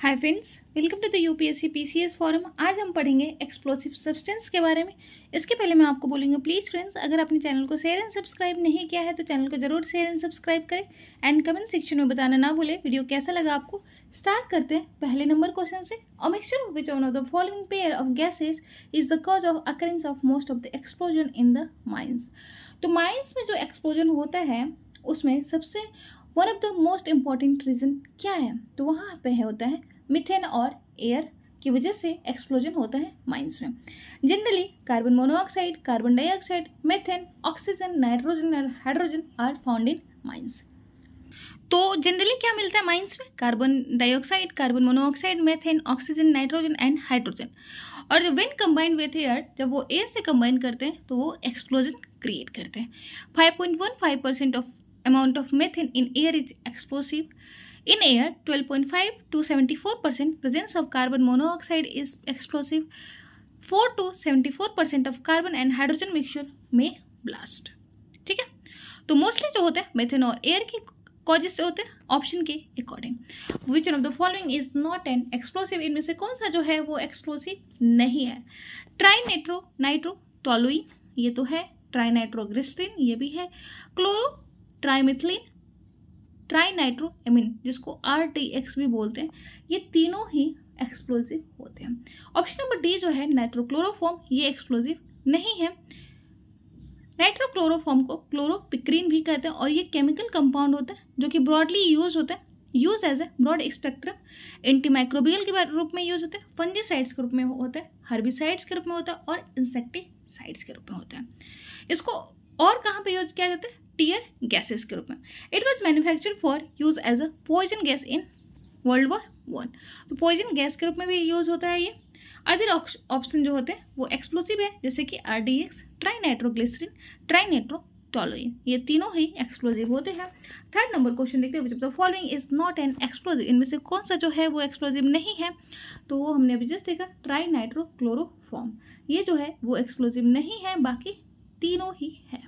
Hi friends welcome to the UPSC PCS forum आज हम पढ़ेंगे एक्सप्लोसिव सब्सटेंस के बारे में इसके पहले मैं आपको बोलूँगी प्लीज़ फ्रेंड्स अगर आपने चैनल को शेयर एंड सब्सक्राइब नहीं किया है तो चैनल को जरूर शेयर एंड सब्सक्राइब करें एंड कमेंट सेक्शन में बताना ना भूलें वीडियो कैसा लगा आपको स्टार्ट करते हैं पहले नंबर क्वेश्चन से a mixture which one of the following pair of gases is the cause of occurrence of most of the explosion in the mines तो माइंस में जो एक्सप्लोजन होता है उसमें सबसे one of the most important reason क्या है तो वहाँ पे है होता है मिथेन और एयर की वजह से एक्सप्लोजन होता है माइंस में generally carbon monoxide carbon dioxide methane oxygen nitrogen और hydrogen are found in mines तो जनरली क्या मिलता है माइंस में carbon dioxide carbon monoxide methane oxygen nitrogen and hydrogen और जब वेन कंबाइंड विथ एयर जब वो एयर से कंबाइन करते हैं तो वो एक्सप्लोजन क्रिएट करते हैं 5.15 percent of amount of methane in air is explosive. In air, 12.5 to 74% percent presence of carbon monoxide is explosive. 4 to 74% percent of carbon and hydrogen mixture may blast. ठीक है तो mostly जो होता है methane और air की causes से होते हैं ऑप्शन के according which of the following is not an explosive इनमें से कौन सा जो है वो एक्सप्लोसिव नहीं है ट्राई नेट्रो नाइट्रो टॉलुइन ये तो है ट्राई नाइट्रोग्रिस्टिन ये भी है क्लोरो ट्राईमिथिलीन एमिन जिसको आर टी एक्स भी बोलते हैं ये तीनों ही एक्सप्लोजिव होते हैं ऑप्शन नंबर डी जो है नाइट्रोक्लोरोफॉर्म ये एक्सप्लोजिव नहीं है नाइट्रोक्लोरोफॉर्म को क्लोरोपिक्रीन भी कहते हैं और ये केमिकल कंपाउंड होता है जो कि ब्रॉडली यूज होता है use as a broad spectrum antimicrobial के रूप में यूज होते हैं फंजीसाइड्स के रूप में होता है हर्बिसाइड्स के रूप में होता है और इंसेक्टिसाइड्स के रूप में होता है इसको और कहाँ पे यूज किया जाता है टीयर गैसेस के रूप में it was manufacture for use as a poison gas in world war one तो पॉइजन गैस के रूप में भी यूज होता है ये अदर ऑप्शन जो होते हैं वो एक्सप्लोसिव है जैसे कि R D X trinitroglycerine trinitro toluene ये तीनों ही एक्सप्लोजिव होते हैं थर्ड नंबर क्वेश्चन देखते हैं which the following is not an explosive इनमें से कौन सा जो है वो एक्सप्लोजिव नहीं है तो वो हमने अभी जस्ट देखा ट्राई नाइट्रो ये जो है वो एक्सप्लोजिव नहीं है बाकी तीनों ही है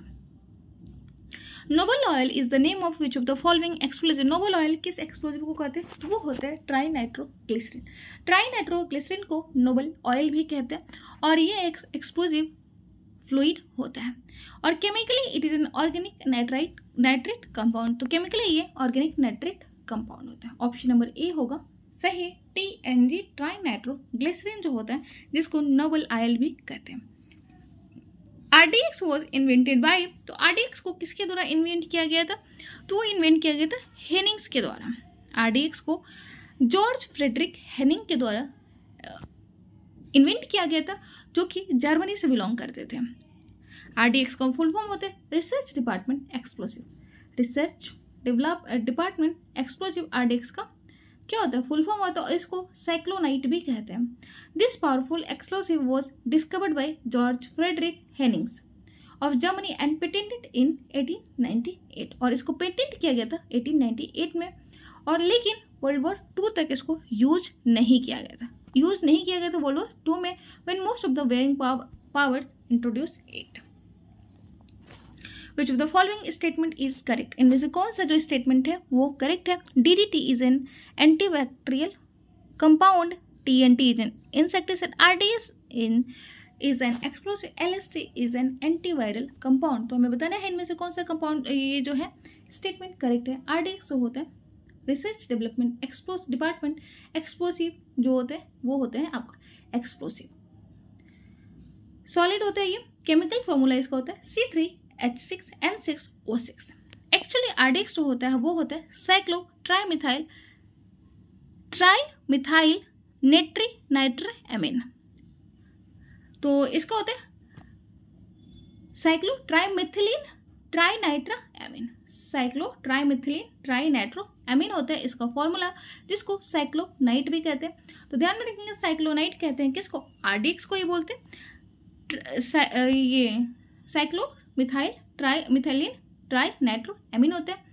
noble oil is the name of which of the following explosive noble oil किस एक्सप्लोजिव को कहते हैं तो वो होता है ट्राई नाइट्रोग्लिसरीन ट्राई नाइट्रोग्लिसरीन को नोबल ऑयल भी कहते हैं और ये एक एक्सप्लोजिव फ्लूड होता है और chemically it is an organic nitrite nitrate compound तो केमिकली ये ऑर्गेनिक नाइट्रेट कंपाउंड होता है ऑप्शन नंबर ए होगा सही T N G tri nitro जो होता है जिसको नोबल आयल भी कहते हैं आरडीएक्स वॉज इन्वेंटेड बाई तो आरडीएक्स को किसके द्वारा इन्वेंट किया गया था तो वो इन्वेंट किया गया था हेनिंग्स के द्वारा आरडीएक्स को जॉर्ज फ्रेडरिक हेनिंग के द्वारा इन्वेंट किया गया था जो कि जर्मनी से बिलोंग करते थे आरडीएक्स का फुल फॉर्म होता है research department explosive research develop department explosive RDX का क्या होता है फुल फॉर्म होता है इसको साइक्लोनाइट भी कहते हैं this powerful explosive was discovered by George Frederick Hennings of Germany and patented in 1898 और इसको पेटेंट किया गया था 1898 में और लेकिन वर्ल्ड वॉर टू तक इसको यूज नहीं किया गया था यूज नहीं किया गया था वर्ल्ड वॉर टू में when most of the warring powers introduce it which of the following statement is correct इनमें से कौन सा जो स्टेटमेंट है वो करेक्ट है D D T is an antibacterial compound T N T is an insecticide R D S in is an explosive L S T is an antiviral compound तो हमें बताना है इनमें से कौन सा कंपाउंड ये जो है स्टेटमेंट करेक्ट है आर डी एक्स जो होता है research development explos department explosive जो होते हैं वो होते हैं आपका एक्सप्लोसिव सॉलिड होता है ये केमिकल फॉर्मूला इसका होता है C three H six N six O six actually RDX जो होता है वो होता है साइक्लो ट्राईमिथाइल ट्राईमिथाइल नेट्री नाइट्र एमिन तो इसका होता है cyclo trimethylene amine cyclo trimethylene nitro amine होता है इसका फॉर्मूला जिसको साइक्लोनाइट भी कहते हैं तो ध्यान में रखेंगे साइक्लोनाइट कहते हैं किसको आरडीएक्स को ये बोलते हैं ये cyclo methyl tri methylene tri nitro amine होते हैं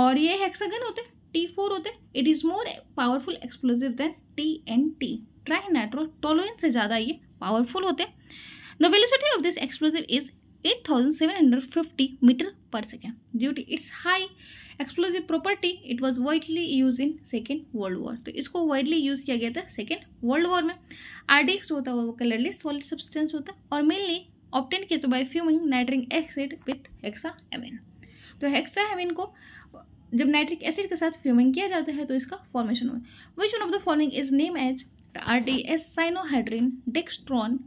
और ये हेक्सागन होते हैं टी फोर होते हैं it is more powerful explosive than T and T tri nitro toluene से ज़्यादा ये पावरफुल होते हैं the velocity of this explosive is eight thousand seven hundred fifty metre per second due to its high explosive property it was widely use in second world war तो इसको widely use किया गया था second world war में R D X होता है वो colourless solid substance होता है और मेनली ऑप्टेन किया तो by fuming nitric acid with hexamine तो हेक्साहेमिन को जब नाइट्रिक एसिड के साथ फ्यूमिंग किया जाता है तो इसका फॉर्मेशन हुआ which one of the following is name as R D S cyanohydrin dextran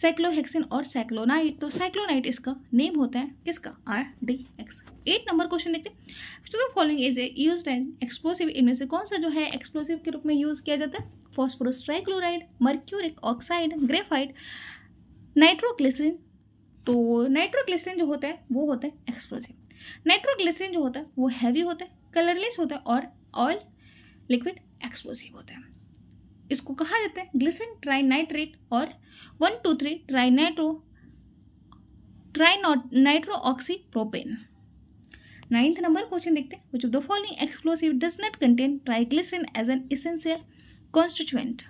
cyclohexene और साइक्लोनाइट तो साइक्लोनाइट इसका नेम होता है किसका R D X eight number question देखते हैं तो following is use as explosive इनमें से कौन सा जो है एक्सप्लोसिव के रूप में यूज किया जाता है phosphorus trichloride mercuric oxide graphite nitroglycerine तो नाइट्रोग्लिसरीन जो होता है वो होता है एक्सप्लोजिव नाइट्रोग्लिसरीन जो होता है वो हैवी होता है कलरलेस होता है और ऑयल लिक्विड एक्सप्लोसिव होता है इसको कहा जाता है ग्लिसरीन ट्राइनाइट्रेट और one two three trinitro nitro oxy propane ninth number question देखते हैं which of the following explosive does not contain triglycerine as an essential constituent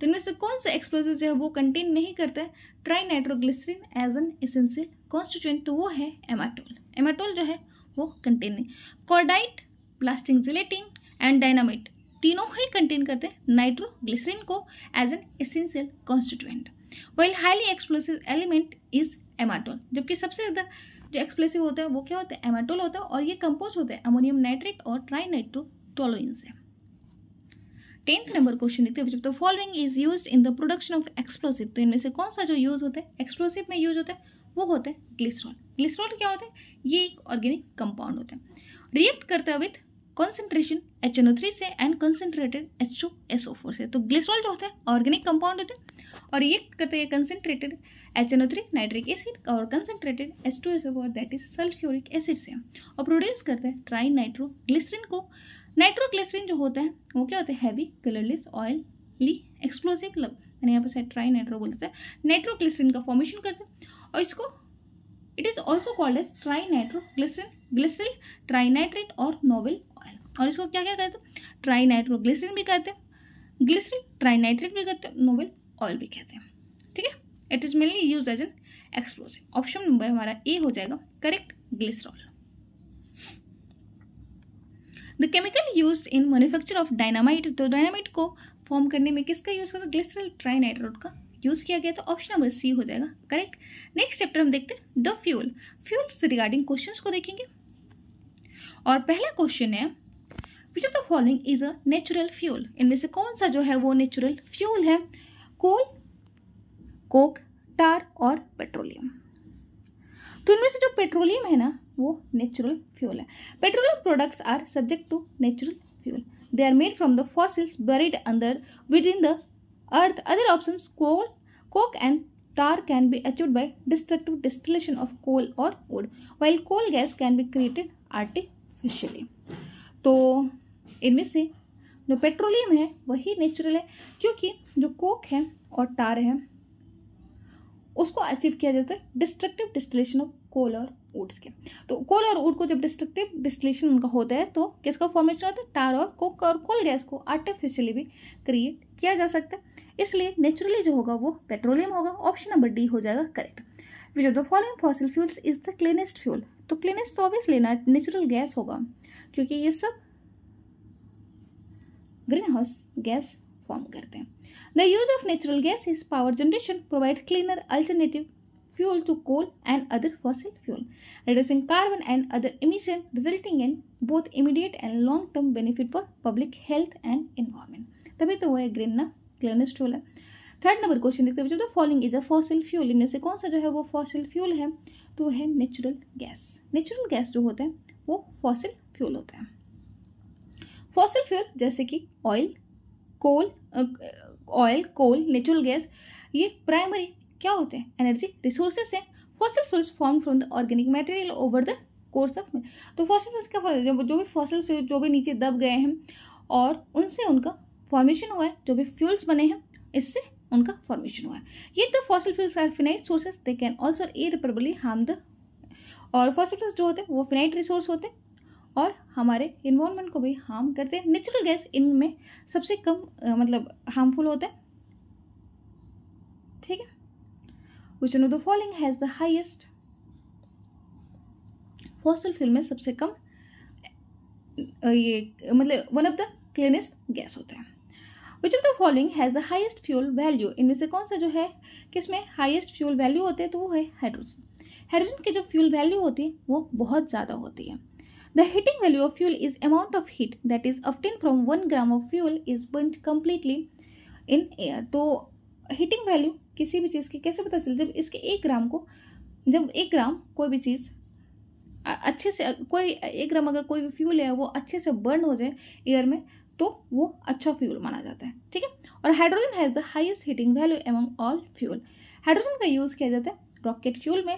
तो इनमें से कौन सा एक्सप्लोजिव जो है वो कंटेन नहीं करता है tri nitroglycerine as an essential constituent तो वो है एमाटोल एमाटोल जो है वो कंटेन नहीं cordite plastic gelatine and dynamite तीनों ही कंटेन करते हैं नाइट्रोग्लिसरीन को as an essential constituent while highly explosive element is amatol जबकि सबसे ज़्यादा जो एक्सप्लोसिव होता है वो क्या होता है एमाटोल होता है और ये कंपोज होता है अमोनियम नाइट्रेट और ट्राई नाइट्रोटोलोइन से टेंथ नंबर क्वेश्चन देखते हैं तो following is use in the production of explosive तो इनमें से कौन सा जो यूज होता है एक्सप्लोसिव में यूज होता है वो होता है ग्लिसरॉल ग्लिसरॉल क्या होता है ये एक ऑर्गेनिक कंपाउंड होता है रिएक्ट करता है with concentration H N O three से and concentrated H two S O four से तो ग्लिसरॉल जो होता है ऑर्गेनिक कंपाउंड होता है और रिएक्ट करते हैं concentrated H N O three nitric acid और concentrated H two S O four that is sulphuric acid से और प्रोड्यूस करते हैं ट्राई नाइट्रो को नाइट्रोग्लिसरीन जो होता है वो क्या होते हैं हैवी कलरलेस ऑयली एक्सप्लोसिव मैंने यहाँ पर शायद ट्राई नाइट्रो बोलते हैं नाइट्रोग्लिसरीन का फॉर्मेशन करते हैं और इसको it is also called as tri nitroglycerine glyceryl tri nitrate और नोवेल ऑयल और इसको क्या क्या कहते हैं ट्राई नाइट्रोग्लिसरीन भी कहते हैं ग्लिसरिन ट्राई नाइट्रेट भी कहते हैं नोवेल ऑयल भी कहते हैं ठीक है it is mainly use as an explosive option number हमारा ए हो जाएगा correct glycerol the chemical use in manufacture of dynamite तो डायनामाइट को फॉर्म करने में किसका यूज़ है ग्लिसरल ट्राइनाइट्रोड का यूज़ किया गया तो ऑप्शन नंबर सी हो जाएगा करेक्ट नेक्स्ट चैप्टर हम देखते हैं द फ्यूल फ्यूल से रिगार्डिंग क्वेश्चन को देखेंगे और पहला क्वेश्चन है which of the following is a natural fuel इनमें से कौन सा जो है वो नेचुरल फ्यूल है कोल कोक टार और पेट्रोलियम तो इनमें से जो पेट्रोलियम है ना वो नेचुरल फ्यूल है petroleum products are subject to natural fuel they are made from the fossils buried अंदर within the earth other option coal coke and tar can be achieve by destructive distillation of coal और wood while coal gas can be created artificially तो इनमें से जो petroleum है वही natural है क्योंकि जो कोक है और टार है उसको अचीव किया जाता है डिस्ट्रक्टिव डिस्टिलेशन ऑफ कोल और ऊट्स के तो कोल और ऊट को जब डिस्ट्रक्टिव डिस्टिलेशन उनका होता है तो किसका फॉर्मेशन होता है टार और कोक और कोल गैस को आर्टिफिशियली भी क्रिएट किया जा सकता है इसलिए नेचुरली जो होगा वो पेट्रोलियम होगा ऑप्शन नंबर डी हो जाएगा correct which of the following fossil fuels is the cleanest fuel तो क्लीनेस्ट तो ऑब्वियसली ना नेचुरल गैस होगा क्योंकि ये सब ग्रीन हाउस गैस फॉर्म करते हैं the use of natural gas is power generation provide cleaner alternative fuel to coal and other fossil fuel reducing carbon and other emission resulting in both immediate and long term benefit for public health and environment तभी तो वो है green ना cleanest fuel है third number question देखते हैं following is a fossil fuel इनमें से कौन सा जो है वो फॉसिल फ्यूल है तो है नेचुरल गैस नेचुरल गैस जो होता है वो फॉसिल फ्यूल होता है फॉसिल फ्यूल जैसे कि oil coal oil coal natural gas ये प्राइमरी क्या होते हैं एनर्जी रिसोर्सेस हैं fossil fuels form from the organic material over the course of तो फॉसिल फ्यूल्स क्या फॉर्म जो, जो भी फॉसिल फ्यूल जो भी नीचे दब गए हैं और उनसे उनका फॉर्मेशन हुआ है जो भी फ्यूल्स बने हैं इससे उनका फॉर्मेशन हुआ है ये the fossil fuels are finite sources they can also irreparably harm the और फॉसिल फ्यूल्स जो होते हैं वो फिनाइट रिसोर्स होते हैं और हमारे इन्वायरमेंट को भी हार्म करते हैं नेचुरल गैस इनमें सबसे कम आ, मतलब हार्मफुल होते हैं ठीक है which of the following has the highest fossil fuel में सबसे कम ये मतलब one of the cleanest gas होता है which of the following has the highest fuel value इनमें से कौन सा जो है किसमें हाइएस्ट फ्यूल वैल्यू होते हैं तो वो है हाइड्रोजन हाइड्रोजन की जो फ्यूल वैल्यू होती है वो बहुत ज़्यादा होती है The heating value of fuel is amount of heat that is obtained from one gram of fuel is burnt completely in air. तो हीटिंग वैल्यू किसी भी चीज़ की कैसे पता चले जब इसके एक ग्राम को जब एक ग्राम कोई भी चीज़ अच्छे से कोई एक ग्राम अगर कोई भी फ्यूल है वो अच्छे से बर्न हो जाए एयर में तो वो अच्छा फ्यूल माना जाता है ठीक है और hydrogen has the highest heating value among all fuel hydrogen का यूज़ किया जाता है रॉकेट फ्यूल में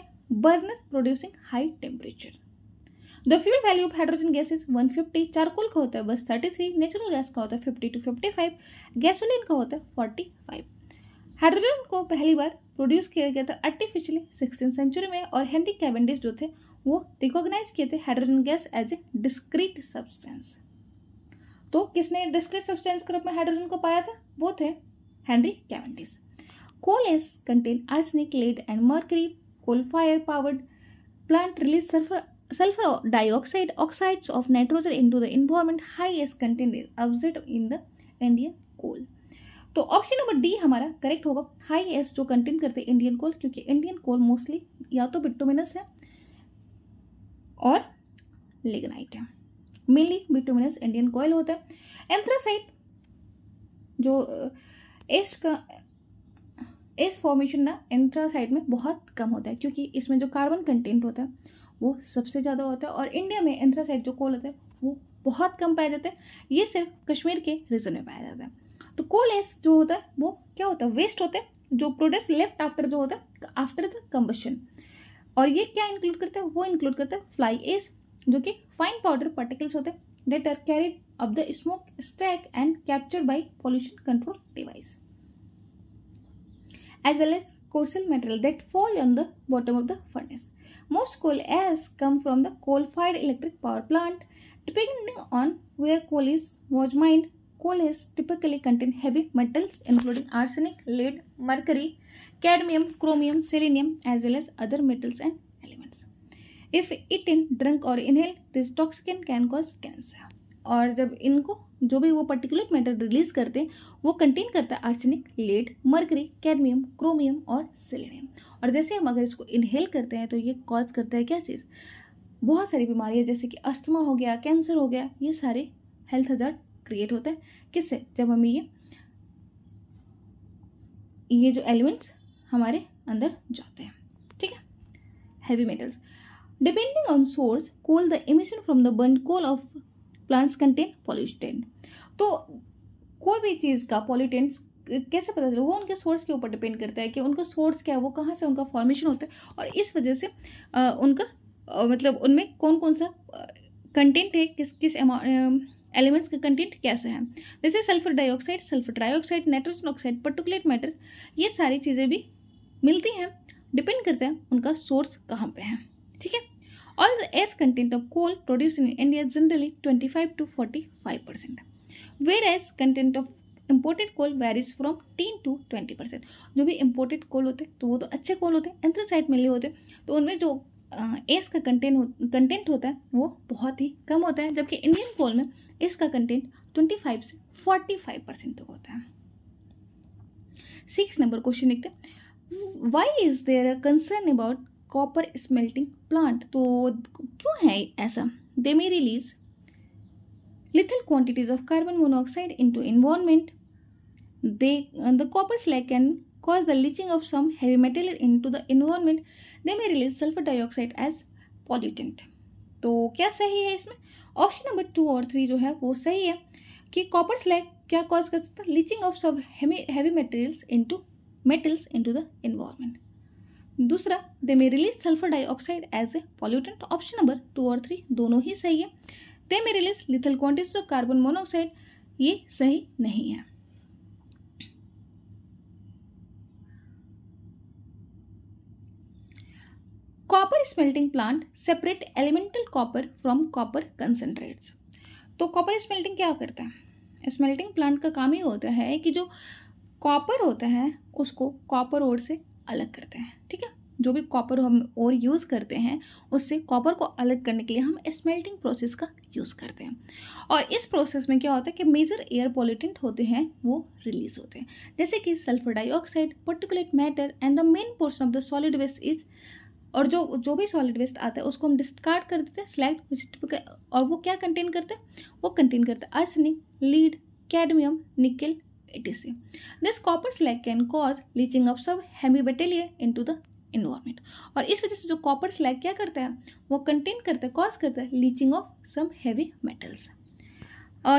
burner producing high temperature the fuel value of hydrogen gas is one fifty charcoal का होता है बस थर्टी थ्री नेचुरल गैस का होता है fifty two fifty five gasoline का होता है फोर्टी फाइव हाइड्रोजन को पहली बार प्रोड्यूस किया गया था आर्टिफिशियली सिक्सटीन सेंचुरी में और हेनरी कैबेंडिस जो थे वो रिकॉग्नाइज किए थे hydrogen gas as a discrete substance तो किसने डिस्क्रीट सब्सटेंस के रूप में हाइड्रोजन को पाया था वो थे Henry Cavendish coal ash contain arsenic lead and mercury coal fire powered plant release sulphur sulfur dioxide oxides of nitrogen into the environment high as content is observed in the Indian coal तो option number D हमारा correct होगा high ash जो content करते हैं Indian कोल क्योंकि Indian कोल mostly या तो bituminous है और लिग्नाइट है मेनली बिटोमिनस इंडियन कोयल होता है एंथ्रासाइट जो एस uh, का एस फॉर्मेशन ना एंथ्रासाइट में बहुत कम होता है क्योंकि इसमें जो कार्बन कंटेंट होता है वो सबसे ज़्यादा होता है और इंडिया में एंथ्रासाइट जो कोल होता है वो बहुत कम पाया जाता है ये सिर्फ कश्मीर के रीजन में पाया जाता है तो कोल एस जो होता है वो क्या होता है वेस्ट होता है जो प्रोडक्ट्स लेफ्ट आफ्टर जो होता है आफ्टर द कम्बशन और ये क्या इंक्लूड करता है वो इंक्लूड करता है फ्लाई एस जो कि फाइन पाउडर पार्टिकल्स होते हैं that are carried up the smoke stack and capture by pollution control device as well as coarser material that fall on the bottom of the furnace Most coal ash come from the coal-fired electric power plant. Depending on where coal is was mined, coal ash typically contain heavy metals including arsenic, lead, mercury, cadmium, chromium, selenium as well as other metals and elements. If eaten, drunk or inhaled, this toxin can cause cancer. और जब इनको जो भी वो particular matter release करते हैं वो contain करता है arsenic lead mercury cadmium chromium और सिलेनियम और जैसे हम अगर इसको इनहेल करते हैं तो ये कॉज करता है क्या चीज़ बहुत सारी बीमारियाँ जैसे कि अस्थमा हो गया कैंसर हो गया ये सारे हेल्थ हजार्ड क्रिएट होता है किससे जब हमें ये ये जो एलिमेंट्स हमारे अंदर जाते हैं ठीक है heavy metals depending on source coal the emission from the burn coal of plants contain pollutant तो कोई भी चीज़ का पॉल्यूटेंट्स कैसे पता चले वो उनके सोर्स के ऊपर डिपेंड करता है कि उनका सोर्स क्या है वो कहाँ से उनका फॉर्मेशन होता है और इस वजह से आ, उनका आ, मतलब उनमें कौन कौन सा कंटेंट है किस किस एलिमेंट्स का कंटेंट कैसे है जैसे sulphur dioxide sulphur trioxide nitrogen oxide particulate matter ये सारी चीज़ें भी मिलती हैं डिपेंड करते हैं उनका सोर्स कहाँ पे है ठीक है All the ash content of coal produced in India is generally 25 to 45 percent, whereas content of imported coal varies from ten to twenty percent जो भी इम्पोर्टेड कोल होते हैं तो वो तो अच्छे कोल होते हैं एंथ्रासाइट मिले होते हैं तो उनमें जो एस का कंटेंट हो, कंटेंट होता है वो बहुत ही कम होता है जबकि इंडियन कोल में एस का कंटेंट ट्वेंटी फाइव से फोर्टी फाइव परसेंट तक होता है सिक्स नंबर क्वेश्चन देखते हैं why is there a concern about copper smelting plant तो क्यों है ऐसा they may release lethal quantities of carbon monoxide into environment they the copper slag can cause the leaching of some heavy material into the environment they may release sulphur dioxide as pollutant तो क्या सही है इसमें option number two और three जो है वो सही है कि कॉपर स्लैक क्या कॉज कर सकता है leaching of some heavy materials to metals into the environment दूसरा they may release sulphur dioxide as a pollutant option number two और थ्री दोनों ही सही है they may release lethal quantities of carbon monoxide ये सही नहीं है copper smelting plant separate elemental copper from copper concentrates तो कॉपर स्मेल्टिंग क्या करता है स्मेल्टिंग प्लांट का काम ही होता है कि जो कॉपर होता है उसको कॉपर ओर से अलग करते हैं ठीक है जो भी कॉपर हम और यूज़ करते हैं उससे कॉपर को अलग करने के लिए हम स्मेल्टिंग प्रोसेस का यूज़ करते हैं और इस प्रोसेस में क्या होता है कि मेजर एयर पॉल्यूटेंट होते हैं वो रिलीज होते हैं जैसे कि sulphur dioxide particulate matter and the main portion of the solid waste is और जो जो भी सॉलिड वेस्ट आता है उसको हम डिस्कार्ड कर देते हैं स्लैक्ट और वो क्या कंटेन करते हैं वो कंटेन करते हैं arsenic lead cadmium nickel copper This can cause leaching of some heavy material into the environment और इस वजह से जो कॉपर स्लैग क्या करता है वो कंटेन करता है कॉज करता है leaching of some heavy metals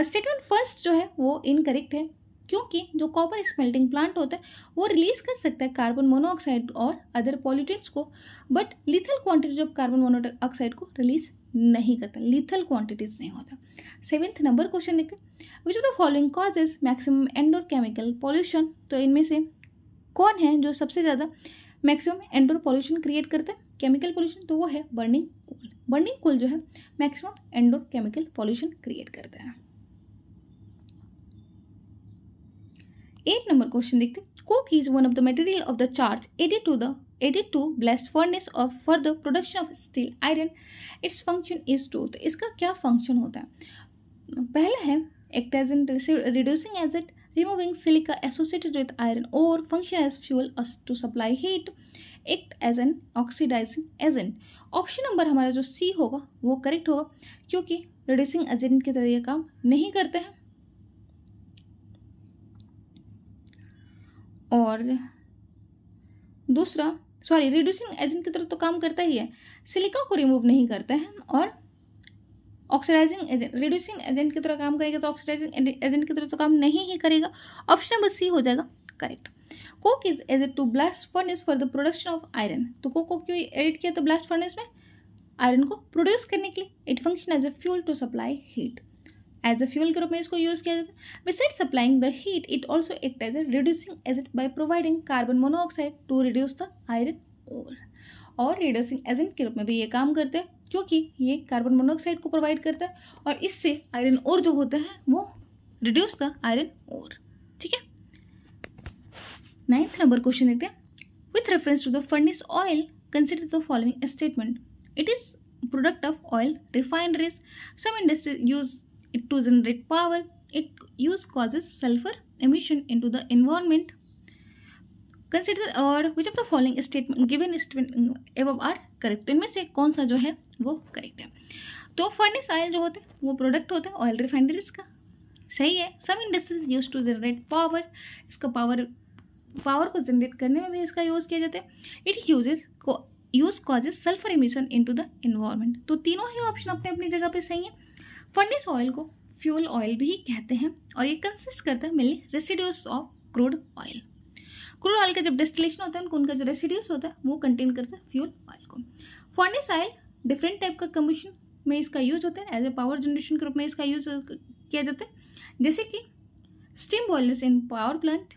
statement first जो है वो इनकरेक्ट है क्योंकि जो कॉपर स्मेल्टिंग प्लांट होता है वो रिलीज कर सकता है कार्बन मोनोऑक्साइड और अदर पॉल्यूटेंट्स को but lethal quantities of carbon monoxide को रिलीज नहीं करता लिथल क्वांटिटीज नहीं होता सेवेंथ नंबर क्वेश्चन देखते which of the following causes maximum indoor chemical pollution तो इनमें से कौन है जो सबसे ज़्यादा मैक्सिमम एंडोर पॉल्यूशन क्रिएट करता है केमिकल पॉल्यूशन तो वो है बर्निंग कोल बर्निंग कोल जो है maximum indoor chemical pollution create करता है एट नंबर क्वेश्चन देखते coke is one of the material of the charge added to the added to blast furnace of for the production of steel iron its function is to तो इसका क्या function होता है पहला है act as in reducing as Removing silica associated with iron ore function as fuel to supply heat. Act as an oxidising agent option number हमारा जो सी होगा वो करेक्ट होगा क्योंकि रिड्यूसिंग एजेंट के जरिए काम नहीं करते हैं और दूसरा सॉरी रिड्यूसिंग एजेंट की तरह तो काम करता ही है सिलिका को रिमूव नहीं करते हैं और ऑक्सीडाइजिंग एजेंट रिड्यूसिंग एजेंट की तरह काम करेगा तो ऑक्सीडाइजिंग एजेंट की तरह तो काम नहीं ही करेगा ऑप्शन नंबर सी हो जाएगा correct coke is as a to blast furnace for the production of iron तो कोक को क्यों एडिट किया तो ब्लास्ट फर्नेस में आयरन को प्रोड्यूस करने के लिए it function as a fuel to supply heat as a fuel के रूप में इसको यूज़ किया जाता है beside supplying the heat it also act as a reducing agent by providing carbon monoxide to reduce the iron और reducing agent के रूप में भी ये काम करते हैं क्योंकि ये कार्बन मोनोऑक्साइड को प्रोवाइड करता है और इससे आयरन और जो होता है वो रिड्यूस द आयरन और ठीक है नाइन्थ नंबर क्वेश्चन देखते हैं with reference to the furnace oil consider the following statement it is product of oil refineries some industries use it to generate power use causes sulphur emission into the environment consider और which of the following statement given statement above are correct तो इनमें से कौन सा जो है वो correct है तो फर्निस ऑयल जो होता है वो प्रोडक्ट होता है ऑयल रिफाइनरीज का सही है some industries use to generate power इसका पावर पावर को जनरेट करने में भी इसका यूज़ किया जाता है इट यूजेज को use causes sulphur emission into the environment तो तीनों ही ऑप्शन अपने अपनी जगह पे सही है फर्निस ऑयल को फ्यूल ऑयल भी कहते हैं और ये कंसिस्ट करता है mainly residues of crude oil crude oil का जब डिस्टिलेशन होता है उनको उनका जो रेसिड्यूस होता है वो कंटेन करता है फ्यूल ऑयल को फर्निस ऑयल डिफरेंट टाइप का कमीशन में इसका यूज होता है एज ए पावर जनरेशन के रूप में इसका यूज uh, किया जाता है जैसे कि steam boilers in power plant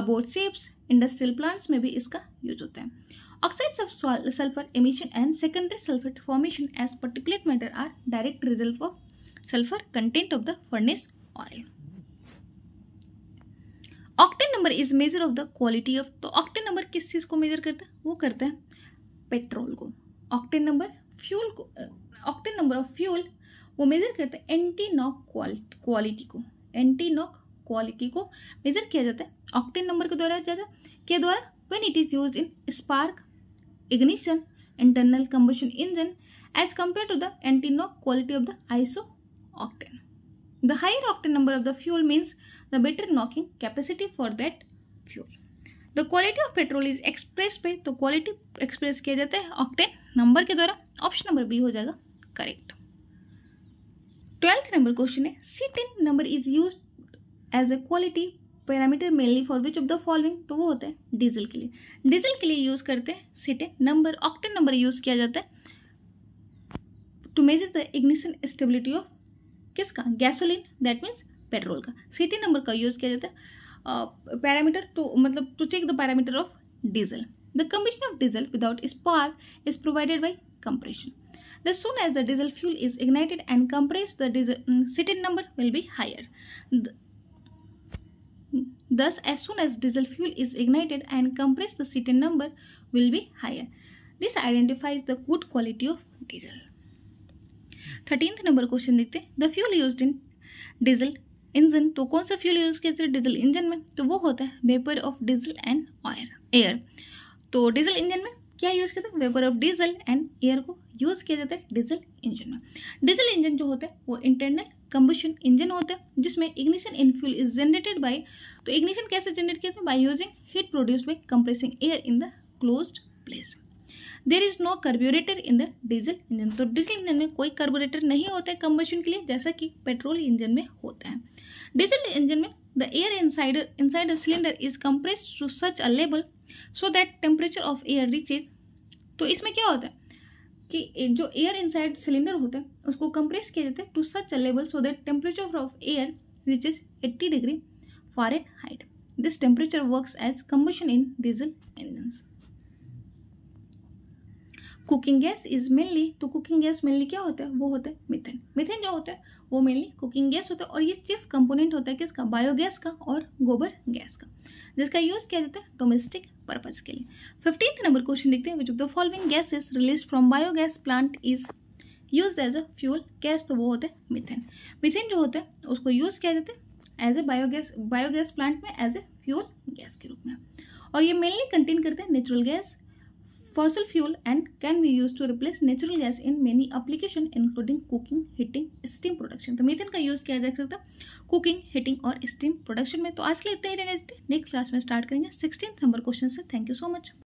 aboard ships industrial plants में भी इसका यूज होता है oxides sulphur emission and secondary sulphur formation as particular matter are direct result of sulphur content of the furnace oil octane number is measure of the quality of तो octane number किस चीज को major करता है वो करता है petrol को ऑक्टेन नंबर फ्यूल को ऑक्टेन नंबर ऑफ फ्यूल वो मेज़र करता है एंटी नॉक क्वालिटी को एंटी नॉक क्वालिटी को मेज़र किया जाता है ऑक्टेन नंबर के द्वारा जाता के द्वारा when it is use in spark ignition internal combustion engine as compare to the anti knock quality of the iso octane the higher octane number of the fuel means the better knocking capacity for that fuel the quality of petrol is express पे तो quality express किया जाता है octane number के द्वारा option number B हो जाएगा correct twelfth number question है cetane number is use as a quality parameter mainly for which of the following तो वो होता है डीजल के लिए डीजल के लिए यूज़ करते हैं ten number octane number use किया जाता है to measure the ignition stability of किसका गैसोलीन दैट मीन्स पेट्रोल का टेन नंबर का यूज़ किया जाता है पैरामीटर टू मतलब to check the parameter of diesel The combustion of diesel without spark is provided by compression. As soon as the diesel fuel is ignited and compressed, the diesel, um, number will be higher. The, thus, as soon as diesel fuel is ignited and compressed, the citron number will be higher. This identifies the good quality of diesel. Thirteenth number question, देखते The fuel used in diesel engine, तो कौन सा fuel use diesel engine? Engine में तो वो होता है vapour of तो डीजल इंजन में क्या यूज़ किया जाता है vapour of diesel and air को यूज़ किया जाता है डीजल इंजन में डीजल इंजन जो होता है वो इंटरनल कंबशन इंजन होता है जिसमें ignition in fuel is generated by तो इग्निशन कैसे जनरेट किया जाता है by using heat produce by compressing air in the close place there is no carburettor in the diesel engine तो डीजल इंजन में कोई कार्बोरेटर नहीं होता है कंबशन के लिए जैसा कि पेट्रोल इंजन में होता है डीजल इंजन में the air inside inside side cylinder is compress to such a level so that temperature of air reaches तो इसमें क्या होता है कि जो एयर इनसाइड सिलेंडर होता है उसको कंप्रेस किया जाता है to such a level so that temperature of air reaches eighty degree Fahrenheit this temperature works as combustion in diesel engines cooking gas is mainly तो कुकिंग गैस मेनली क्या होता है वो होता है मिथेन मिथेन जो होता है वो मेनली कुकिंग गैस होता है और ये चीफ कंपोनेंट होता है किसका बायोगैस का और गोबर गैस का जिसका यूज़ किया जाता है डोमेस्टिक पर्पज़ के लिए फिफ्टींथ नंबर क्वेश्चन देखते हैं which of the following gas is release from biogas plant is use as a fuel gas तो वो होता है मिथेन मिथेन जो होता है उसको यूज़ किया जाता है as a biogas biogas plant में एज ए फ्यूल गैस के रूप में और ये मेनली कंटेन करते हैं natural gas fossil fuel and can be used to replace natural gas in many application including cooking, heating, steam production. तो methane का यूज किया जा सकता है कुकिंग हीटिंग और स्टीम प्रोडक्शन में तो आज के लिए इतना ही रहने देते नेक्स्ट क्लास में स्टार्ट करेंगे सिक्सटीन नंबर क्वेश्चन से थैंक यू सो मच